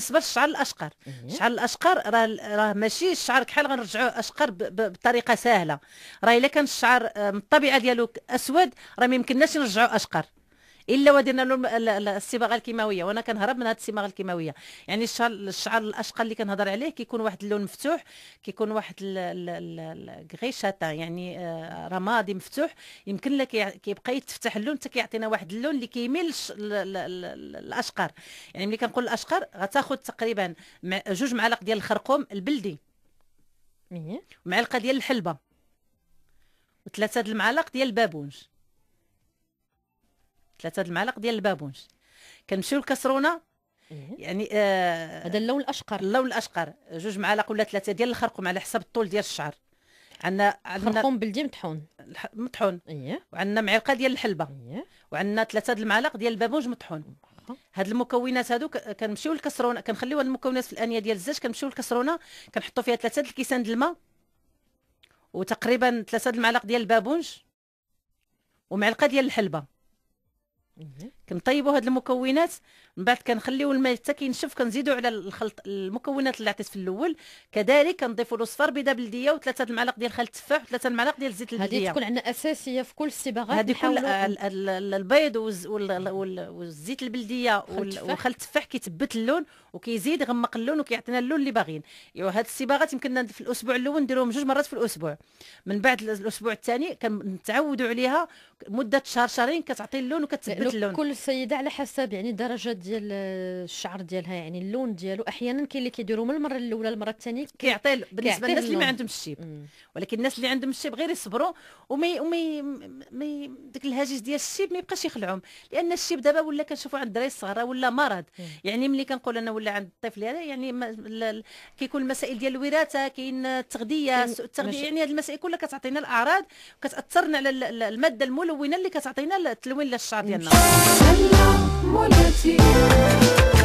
بالنسبه للشعر الاشقر الشعر إيه. الاشقر راه راه ماشي الشعر كحال غنرجعوه اشقر بطريقه سهله راه الا كان الشعر آه، من الطبيعه ديالو اسود راه ما يمكنناش نرجعوه اشقر الا ودينا له الصباغه الكيماويه وانا كنهرب من هذه الصباغه الكيماويه يعني الشعر الشعر الاشقى اللي كنهضر عليه كيكون واحد اللون مفتوح كيكون واحد غي شاتا يعني آه، رمادي مفتوح يمكن لك كيبقى يتفتح اللون حتى كيعطينا واحد اللون اللي كيميل الاشقر يعني ملي كنقول الاشقر غتاخذ تقريبا جوج معالق ديال الخرقوم البلدي معلقه ديال الحلبه وثلاثه د المعالق ديال البابونج ثلاثه المعالق ديال البابونج كنمشيو للكسرونه إيه. يعني آه هذا اللون الاشقر اللون الاشقر جوج معالق ولا ثلاثه ديال الخرقوم على حسب الطول ديال الشعر عندنا عندنا خرقوم بلدي مطحون مطحون ايه وعندنا معلقه ديال الحلبه ايه وعندنا ثلاثه المعالق ديال البابونج مطحون هاد المكونات هادو كنمشيو للكسرونه كنخليو هاد المكونات في الانيه ديال الزاج كنمشيو للكسرونه كنحطو فيها ثلاثه الكيسان ديال الماء وتقريبا ثلاثه المعالق ديال البابونج ومعلقه ديال الحلبه Mhm. كنطيبوا هاد المكونات من بعد كنخليو الماء حتى كينشف كنزيدوا على الخلط المكونات اللي عطيت في الاول كذلك كنضيفوا الصفر بيضه بلديه وثلاثه المعالق ديال خل التفاح وثلاثه المعالق ديال الزيت البلديه هذه تكون عندنا اساسيه في كل الصباغات هذه كل البيض والزيت البلديه وخل التفاح كيثبت اللون وكيزيد يغمق اللون وكيعطينا اللون اللي باغيين ايوا هاد الصباغات يمكن في الاسبوع الاول نديروهم جوج مرات في الاسبوع من بعد الاسبوع الثاني كنتعودوا عليها مده شهر شهرين كتعطي اللون وكتثبت اللون كل السيده على حسب يعني درجه ديال آه، الشعر ديالها يعني اللون ديالو احيانا كاين اللي كيديروا من المره الاولى للمره الثانيه كيعطي بالنسبه للناس اللي ما عندهمش الشيب ولكن الناس اللي عندهم الشيب غير يصبروا وما وما ما ديك الهاجس ديال الشيب ما يبقاش يخلعهم لان الشيب دابا ولا كنشوفوا عند الدراري الصغار ولا مرض يعني ملي كنقول انا ولا عند الطفل هذا يعني كيكون المسائل ديال الوراثه كاين التغذيه سوء التغذيه يعني هذه المسائل كلها كتعطينا الاعراض وكتاثرنا على الماده الملونه اللي كتعطينا التلوين للشعر ديالنا Anna Monati.